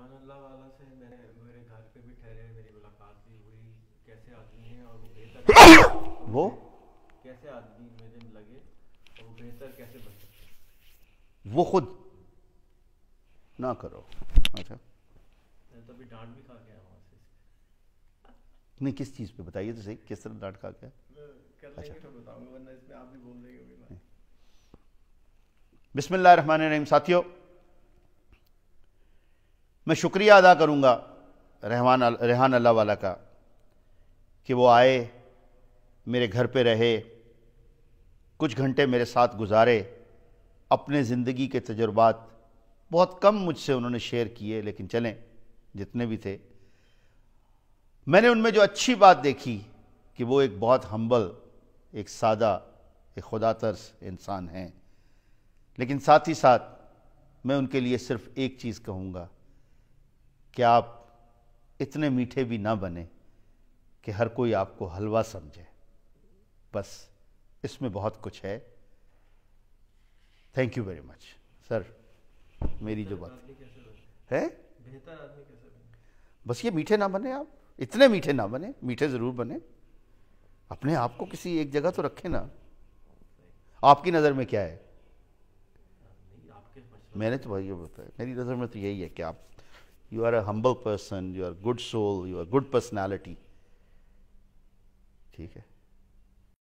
रहमान अल्लाह वाला से मैंने मेरे घर पे भी ठहरे मेरी मुलाकात भी हुई कैसे आदमी है और वो बेहतर वो कैसे आदमी मेरे मुझे लगे और वो बेहतर कैसे बन सकते वो खुद ना करो अच्छा मैं तो भी डांट भी खा के आया वहाँ से नहीं किस चीज़ पे बताइए तो सही किस तरह डांट खा के अच्छा। तो बताऊंगा वरना इसमें आप भी बोल देंगे बिस्मिल्लाह रहमान रहीम साथियों मैं शुक्रिया अदा करूँगा रहमान रेहान अल्लाह वाला का कि वो आए मेरे घर पे रहे कुछ घंटे मेरे साथ गुजारे अपने ज़िंदगी के तजुर्बात बहुत कम मुझसे उन्होंने शेयर किए लेकिन चलें जितने भी थे मैंने उनमें जो अच्छी बात देखी कि वो एक बहुत हम्बल एक सादा एक खुदा तर्स इंसान हैं लेकिन साथ ही साथ मैं उनके लिए सिर्फ़ एक चीज़ कहूँगा कि आप इतने मीठे भी ना बने कि हर कोई आपको हलवा समझे बस इसमें बहुत कुछ है thank you very much sir मेरी जो बात है बस ये मीठे ना बने आप इतने मीठे ना बने मीठे ज़रूर बने अपने आप को किसी एक जगह तो रखें ना आपकी नज़र में क्या है मैंने तो भाई ये बताया मेरी नज़र में तो यही है कि आप you are a humble person, you are a good soul, you are a good personality. ठीक है